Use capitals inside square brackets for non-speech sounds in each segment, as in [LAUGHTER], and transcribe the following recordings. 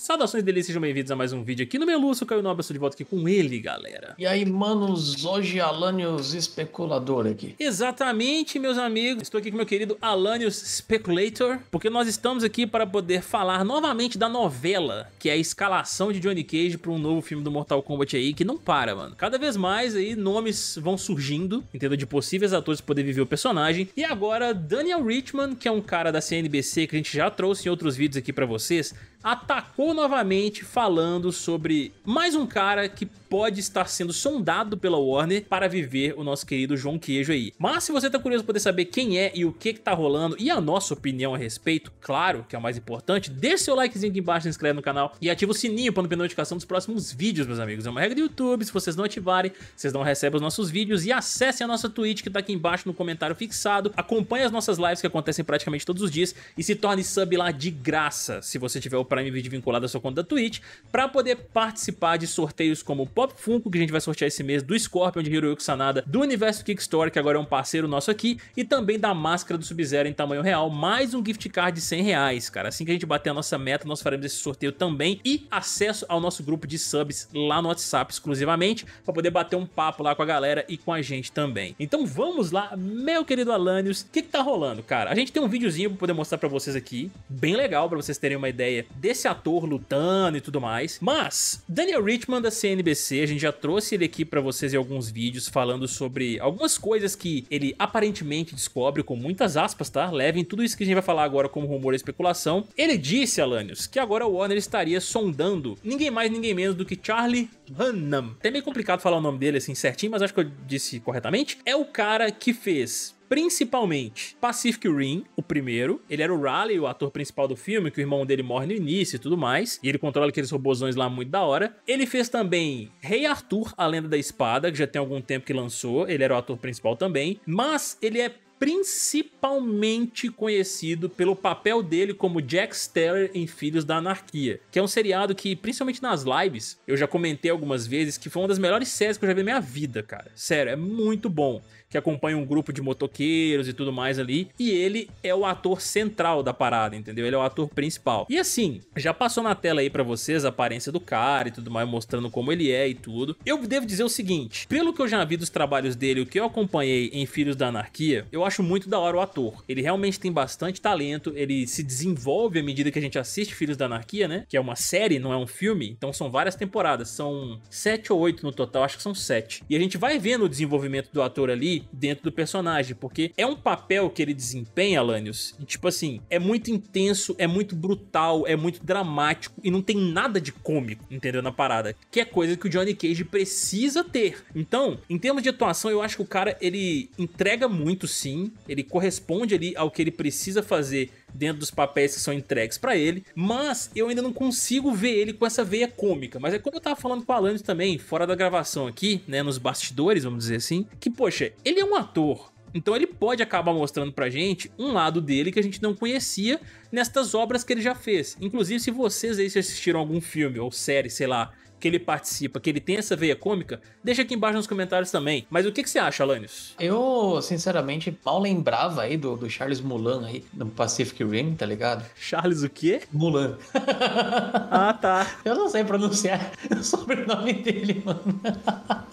Saudações delícias, sejam bem-vindos a mais um vídeo aqui no Meluço, Caio Nobre, estou de volta aqui com ele, galera. E aí, manos, hoje Alanios Especulador aqui. Exatamente, meus amigos, estou aqui com meu querido Alanios Speculator, porque nós estamos aqui para poder falar novamente da novela, que é a escalação de Johnny Cage para um novo filme do Mortal Kombat aí, que não para, mano. Cada vez mais aí nomes vão surgindo, entendeu? De possíveis atores poder viver o personagem. E agora, Daniel Richman, que é um cara da CNBC que a gente já trouxe em outros vídeos aqui para vocês, atacou novamente falando sobre mais um cara que pode estar sendo sondado pela Warner para viver o nosso querido João Queijo aí. Mas se você tá curioso poder saber quem é e o que que tá rolando e a nossa opinião a respeito, claro, que é o mais importante, deixa seu likezinho aqui embaixo, se inscreve no canal e ativa o sininho para não perder notificação dos próximos vídeos, meus amigos. É uma regra do YouTube, se vocês não ativarem, vocês não recebem os nossos vídeos e acessem a nossa Twitch que tá aqui embaixo no comentário fixado. Acompanhe as nossas lives que acontecem praticamente todos os dias e se torne sub lá de graça, se você tiver o Prime Video vinculado à sua conta da Twitch, para poder participar de sorteios como o Pop Funko, que a gente vai sortear esse mês, do Scorpion de Hiroyuki Sanada, do Universo Kickstore, que agora é um parceiro nosso aqui, e também da máscara do Sub-Zero em tamanho real, mais um gift card de 100 reais, cara. Assim que a gente bater a nossa meta, nós faremos esse sorteio também e acesso ao nosso grupo de subs lá no WhatsApp exclusivamente, para poder bater um papo lá com a galera e com a gente também. Então vamos lá, meu querido Alanios, o que, que tá rolando, cara? A gente tem um videozinho pra poder mostrar para vocês aqui, bem legal, para vocês terem uma ideia desse ator lutando e tudo mais. Mas, Daniel Richman da CNBC, a gente já trouxe ele aqui para vocês em alguns vídeos falando sobre algumas coisas que ele aparentemente descobre com muitas aspas, tá? Levem tudo isso que a gente vai falar agora como rumor e especulação. Ele disse, Alanios, que agora o Warner estaria sondando ninguém mais, ninguém menos do que Charlie Hunnam. Até meio complicado falar o nome dele assim certinho, mas acho que eu disse corretamente. É o cara que fez principalmente Pacific Rim, o primeiro. Ele era o Raleigh, o ator principal do filme, que o irmão dele morre no início e tudo mais. E ele controla aqueles robôzões lá muito da hora. Ele fez também Rei Arthur, A Lenda da Espada, que já tem algum tempo que lançou. Ele era o ator principal também. Mas ele é principalmente conhecido pelo papel dele como Jack Steller em Filhos da Anarquia, que é um seriado que, principalmente nas lives, eu já comentei algumas vezes que foi uma das melhores séries que eu já vi na minha vida, cara. Sério, é muito bom que acompanha um grupo de motoqueiros e tudo mais ali. E ele é o ator central da parada, entendeu? Ele é o ator principal. E assim, já passou na tela aí para vocês a aparência do cara e tudo mais, mostrando como ele é e tudo. Eu devo dizer o seguinte, pelo que eu já vi dos trabalhos dele, o que eu acompanhei em Filhos da Anarquia, eu acho muito da hora o ator. Ele realmente tem bastante talento, ele se desenvolve à medida que a gente assiste Filhos da Anarquia, né? Que é uma série, não é um filme, então são várias temporadas, são sete ou oito no total, acho que são sete. E a gente vai vendo o desenvolvimento do ator ali, dentro do personagem, porque é um papel que ele desempenha, Lanius, e, tipo assim, é muito intenso, é muito brutal, é muito dramático e não tem nada de cômico, entendeu? Na parada, que é coisa que o Johnny Cage precisa ter. Então, em termos de atuação, eu acho que o cara ele entrega muito sim, ele corresponde ali ao que ele precisa fazer dentro dos papéis que são entregues para ele, mas eu ainda não consigo ver ele com essa veia cômica. Mas é como eu tava falando com o Alanis também, fora da gravação aqui, né, nos bastidores, vamos dizer assim, que poxa, ele é um ator, então ele pode acabar mostrando pra gente um lado dele que a gente não conhecia nestas obras que ele já fez. Inclusive, se vocês aí se assistiram algum filme ou série, sei lá, que ele participa, que ele tem essa veia cômica, deixa aqui embaixo nos comentários também. Mas o que, que você acha, Alanis? Eu, sinceramente, mal lembrava aí do, do Charles Mulan aí, do Pacific Rim, tá ligado? Charles o quê? Mulan. [LAUGHS] ah, tá. Eu não sei pronunciar [LAUGHS] o sobrenome dele, mano.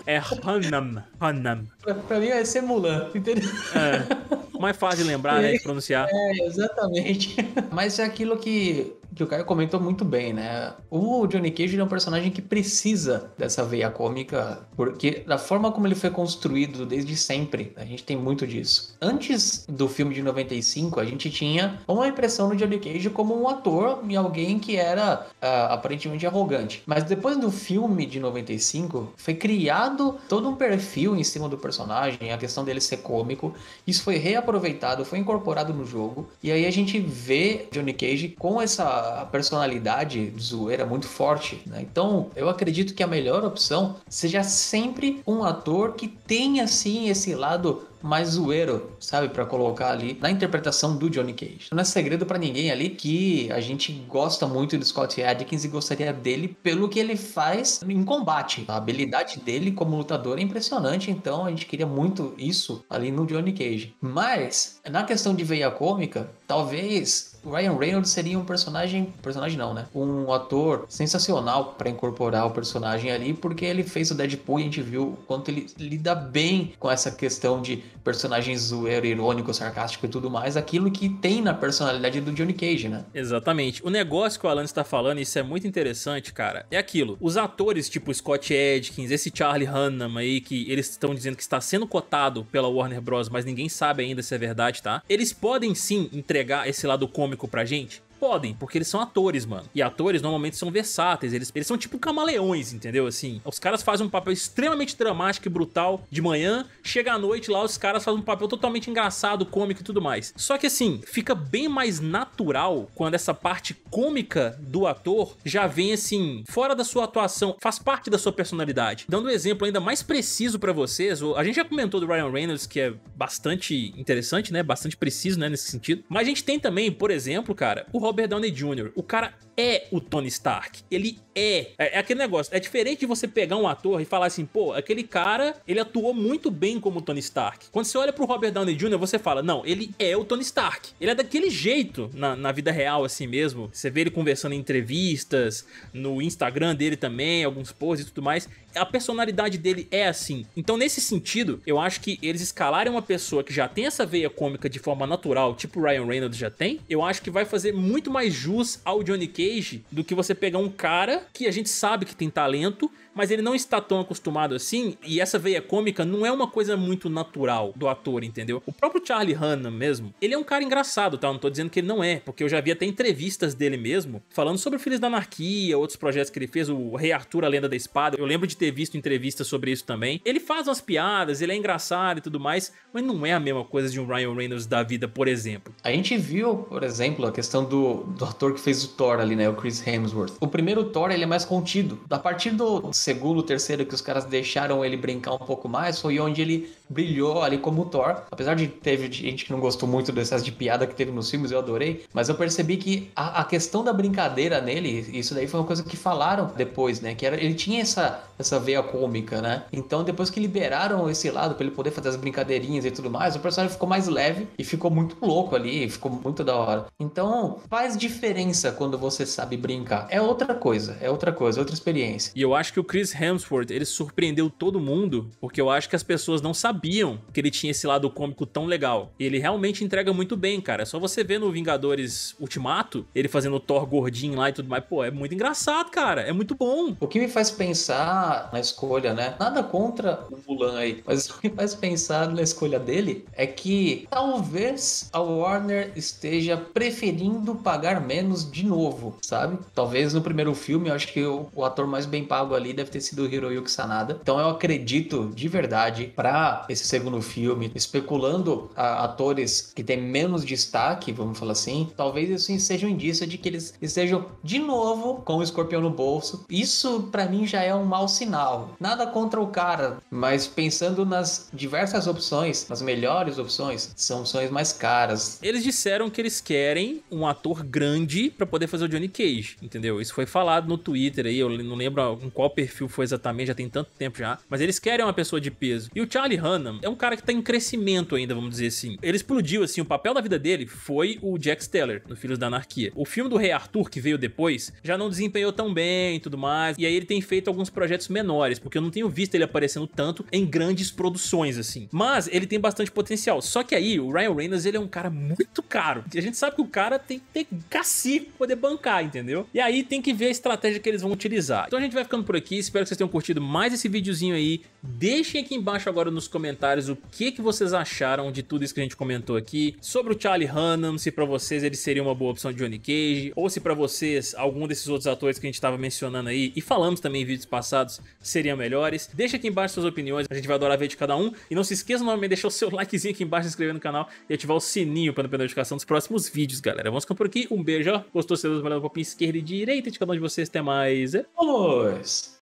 É Hanam. Hanam. Pra, pra mim vai ser Mulan, entendeu? É. Mais fácil de lembrar, né? De pronunciar. É, exatamente. Mas é aquilo que que o Caio comentou muito bem, né? O Johnny Cage é um personagem que precisa dessa veia cômica, porque da forma como ele foi construído desde sempre, a gente tem muito disso. Antes do filme de 95, a gente tinha uma impressão do Johnny Cage como um ator e alguém que era uh, aparentemente arrogante. Mas depois do filme de 95, foi criado todo um perfil em cima do personagem, a questão dele ser cômico. Isso foi reaproveitado, foi incorporado no jogo. E aí a gente vê Johnny Cage com essa a personalidade zoeira é muito forte, né? Então, eu acredito que a melhor opção seja sempre um ator que tenha, assim, esse lado mais zoeiro, sabe, para colocar ali na interpretação do Johnny Cage. Não é segredo para ninguém ali que a gente gosta muito do Scott Adkins e gostaria dele pelo que ele faz em combate. A habilidade dele como lutador é impressionante, então a gente queria muito isso ali no Johnny Cage. Mas na questão de veia cômica, talvez Ryan Reynolds seria um personagem, personagem não, né? Um ator sensacional para incorporar o personagem ali, porque ele fez o Deadpool e a gente viu o quanto ele lida bem com essa questão de personagem zoeiro, irônico, sarcástico e tudo mais, aquilo que tem na personalidade do Johnny Cage, né? Exatamente. O negócio que o Alan está falando, isso é muito interessante, cara, é aquilo. Os atores tipo Scott Edkins, esse Charlie Hunnam aí, que eles estão dizendo que está sendo cotado pela Warner Bros., mas ninguém sabe ainda se é verdade, tá? Eles podem sim entregar esse lado cômico pra gente? podem, porque eles são atores, mano. E atores normalmente são versáteis, eles, eles são tipo camaleões, entendeu? Assim, os caras fazem um papel extremamente dramático e brutal de manhã, chega à noite lá, os caras fazem um papel totalmente engraçado, cômico e tudo mais. Só que assim, fica bem mais natural quando essa parte cômica do ator já vem assim, fora da sua atuação, faz parte da sua personalidade. Dando um exemplo ainda mais preciso para vocês, a gente já comentou do Ryan Reynolds, que é bastante interessante, né? Bastante preciso, né, nesse sentido. Mas a gente tem também, por exemplo, cara, o Rob Robert Downey Jr. O cara é o Tony Stark. Ele é. é. é. aquele negócio. É diferente de você pegar um ator e falar assim, pô, aquele cara, ele atuou muito bem como Tony Stark. Quando você olha pro Robert Downey Jr., você fala, não, ele é o Tony Stark. Ele é daquele jeito na, na vida real, assim mesmo. Você vê ele conversando em entrevistas, no Instagram dele também, alguns posts e tudo mais. A personalidade dele é assim. Então, nesse sentido, eu acho que eles escalarem uma pessoa que já tem essa veia cômica de forma natural, tipo Ryan Reynolds já tem, eu acho que vai fazer muito mais jus ao Johnny Cage do que você pegar um cara que a gente sabe que tem talento, mas ele não está tão acostumado assim, e essa veia cômica não é uma coisa muito natural do ator, entendeu? O próprio Charlie Hunnam mesmo, ele é um cara engraçado, tá? não tô dizendo que ele não é, porque eu já vi até entrevistas dele mesmo, falando sobre Filhos da Anarquia, outros projetos que ele fez, o Rei Arthur, A Lenda da Espada, eu lembro de ter visto entrevistas sobre isso também. Ele faz umas piadas, ele é engraçado e tudo mais, mas não é a mesma coisa de um Ryan Reynolds da vida, por exemplo. A gente viu, por exemplo, a questão do, do ator que fez o Thor ali né? O Chris Hemsworth. O primeiro Thor, ele é mais contido. A partir do segundo, terceiro, que os caras deixaram ele brincar um pouco mais, foi onde ele brilhou ali como Thor. Apesar de teve gente que não gostou muito do excesso de piada que teve nos filmes, eu adorei. Mas eu percebi que a, a questão da brincadeira nele, isso daí foi uma coisa que falaram depois, né? Que era, ele tinha essa, essa veia cômica, né? Então depois que liberaram esse lado para ele poder fazer as brincadeirinhas e tudo mais, o personagem ficou mais leve e ficou muito louco ali, ficou muito da hora. Então faz diferença quando você sabe brincar. É outra coisa, é outra coisa, é outra experiência. E eu acho que o Chris Hemsworth, ele surpreendeu todo mundo, porque eu acho que as pessoas não sabiam sabiam que ele tinha esse lado cômico tão legal. E ele realmente entrega muito bem, cara. É só você ver no Vingadores Ultimato, ele fazendo o Thor gordinho lá e tudo mais. Pô, é muito engraçado, cara. É muito bom. O que me faz pensar na escolha, né? Nada contra o Mulan aí, mas o que me faz pensar na escolha dele é que talvez a Warner esteja preferindo pagar menos de novo, sabe? Talvez no primeiro filme, eu acho que o, o ator mais bem pago ali deve ter sido o Hiroyuki Sanada. Então eu acredito de verdade, para esse segundo filme especulando atores que têm menos destaque, vamos falar assim, talvez isso seja um indício de que eles estejam de novo com o escorpião no bolso. Isso para mim já é um mau sinal. Nada contra o cara, mas pensando nas diversas opções, as melhores opções, são opções mais caras. Eles disseram que eles querem um ator grande para poder fazer o Johnny Cage, entendeu? Isso foi falado no Twitter aí, eu não lembro com qual perfil foi exatamente, já tem tanto tempo já, mas eles querem uma pessoa de peso. E o Charlie Hunt, é um cara que tá em crescimento ainda, vamos dizer assim. Ele explodiu, assim, o papel da vida dele foi o Jack Steller, no Filhos da Anarquia. O filme do Rei Arthur, que veio depois, já não desempenhou tão bem e tudo mais, e aí ele tem feito alguns projetos menores, porque eu não tenho visto ele aparecendo tanto em grandes produções, assim. Mas ele tem bastante potencial. Só que aí, o Ryan Reynolds, ele é um cara muito caro. E a gente sabe que o cara tem que ter cacique pra poder bancar, entendeu? E aí tem que ver a estratégia que eles vão utilizar. Então a gente vai ficando por aqui, espero que vocês tenham curtido mais esse videozinho aí. Deixem aqui embaixo agora nos comentários comentários o que, que vocês acharam de tudo isso que a gente comentou aqui, sobre o Charlie Hunnam, se para vocês ele seria uma boa opção de Johnny Cage, ou se para vocês algum desses outros atores que a gente estava mencionando aí, e falamos também em vídeos passados, seriam melhores. Deixa aqui embaixo suas opiniões, a gente vai adorar ver de cada um. E não se esqueça novamente de deixar o seu [LAUGHS] likezinho aqui embaixo, se inscrever no canal e ativar o sininho para não perder a notificação dos próximos vídeos, galera. Vamos ficar por aqui, um beijo, gostou, se dos melhores, copinha esquerda e direita de cada um de vocês, até mais. É... Vamos!